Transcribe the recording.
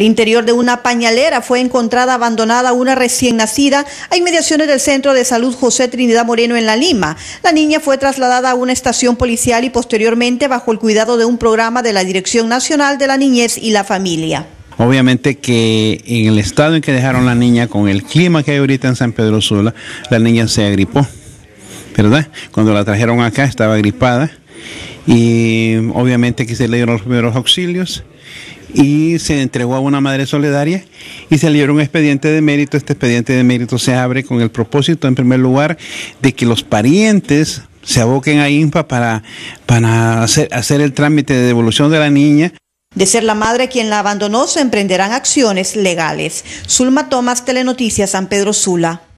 Al interior de una pañalera fue encontrada abandonada una recién nacida a inmediaciones del Centro de Salud José Trinidad Moreno en La Lima. La niña fue trasladada a una estación policial y posteriormente bajo el cuidado de un programa de la Dirección Nacional de la Niñez y la Familia. Obviamente que en el estado en que dejaron la niña, con el clima que hay ahorita en San Pedro Sula, la niña se agripó, ¿verdad? Cuando la trajeron acá estaba agripada y obviamente aquí se le dieron los primeros auxilios y se entregó a una madre solidaria y se le dieron un expediente de mérito. Este expediente de mérito se abre con el propósito, en primer lugar, de que los parientes se aboquen a INPA para, hacer, hacer el trámite de devolución de la niña. De ser la madre quien la abandonó, se emprenderán acciones legales. Zulma Tomás, Telenoticias, San Pedro Sula.